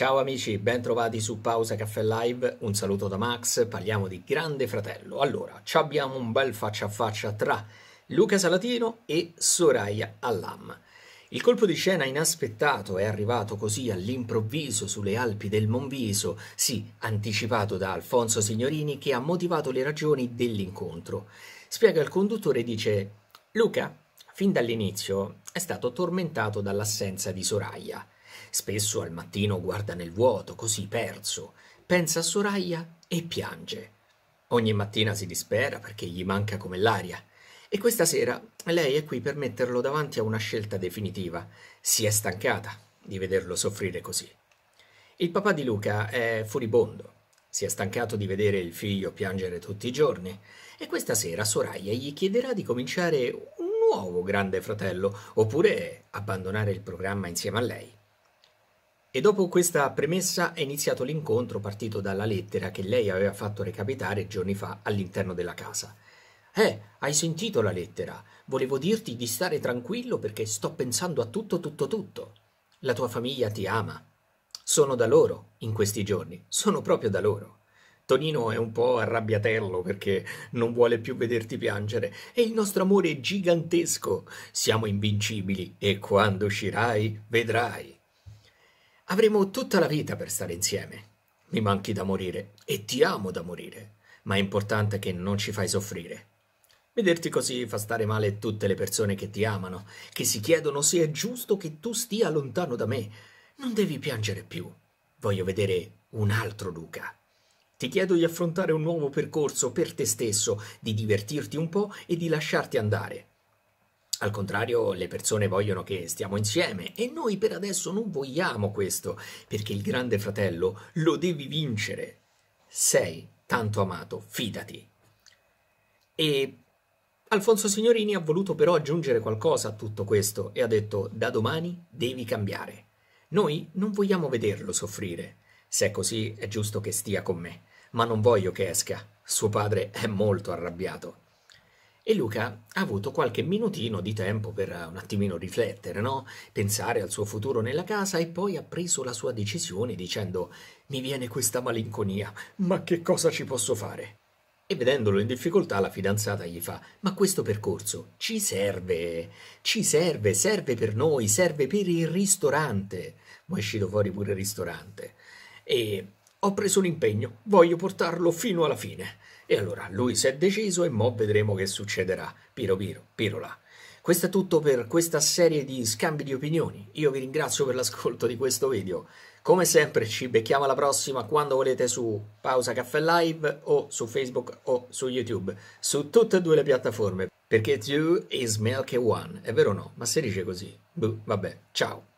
Ciao amici, bentrovati su Pausa Caffè Live, un saluto da Max, parliamo di Grande Fratello. Allora, ci abbiamo un bel faccia a faccia tra Luca Salatino e Soraya Allam. Il colpo di scena inaspettato è arrivato così all'improvviso sulle Alpi del Monviso, sì, anticipato da Alfonso Signorini che ha motivato le ragioni dell'incontro. Spiega il conduttore e dice Luca, fin dall'inizio, è stato tormentato dall'assenza di Soraya. Spesso al mattino guarda nel vuoto, così perso, pensa a Soraya e piange. Ogni mattina si dispera perché gli manca come l'aria. E questa sera lei è qui per metterlo davanti a una scelta definitiva. Si è stancata di vederlo soffrire così. Il papà di Luca è furibondo. Si è stancato di vedere il figlio piangere tutti i giorni e questa sera Soraya gli chiederà di cominciare un nuovo grande fratello oppure abbandonare il programma insieme a lei. E dopo questa premessa è iniziato l'incontro partito dalla lettera che lei aveva fatto recapitare giorni fa all'interno della casa. Eh, hai sentito la lettera. Volevo dirti di stare tranquillo perché sto pensando a tutto, tutto, tutto. La tua famiglia ti ama. Sono da loro in questi giorni, sono proprio da loro. Tonino è un po' arrabbiatello perché non vuole più vederti piangere e il nostro amore è gigantesco. Siamo invincibili e quando uscirai vedrai. Avremo tutta la vita per stare insieme. Mi manchi da morire e ti amo da morire, ma è importante che non ci fai soffrire. Vederti così fa stare male tutte le persone che ti amano, che si chiedono se è giusto che tu stia lontano da me. Non devi piangere più. Voglio vedere un altro Luca. Ti chiedo di affrontare un nuovo percorso per te stesso, di divertirti un po' e di lasciarti andare. Al contrario, le persone vogliono che stiamo insieme e noi per adesso non vogliamo questo, perché il grande fratello lo devi vincere. Sei tanto amato, fidati. E Alfonso Signorini ha voluto però aggiungere qualcosa a tutto questo e ha detto da domani devi cambiare. Noi non vogliamo vederlo soffrire. Se è così è giusto che stia con me, ma non voglio che esca. Suo padre è molto arrabbiato. E Luca ha avuto qualche minutino di tempo per un attimino riflettere, no? Pensare al suo futuro nella casa e poi ha preso la sua decisione dicendo mi viene questa malinconia, ma che cosa ci posso fare? E vedendolo in difficoltà la fidanzata gli fa ma questo percorso ci serve, ci serve, serve per noi, serve per il ristorante. Ma è uscito fuori pure il ristorante. E ho preso un impegno, voglio portarlo fino alla fine. E allora lui si è deciso e mo vedremo che succederà. Piro piro, pirola. Questo è tutto per questa serie di scambi di opinioni. Io vi ringrazio per l'ascolto di questo video. Come sempre ci becchiamo alla prossima quando volete su Pausa Caffè Live o su Facebook o su YouTube, su tutte e due le piattaforme, perché two is milk and one, è vero o no? Ma si dice così? Buh, vabbè, ciao!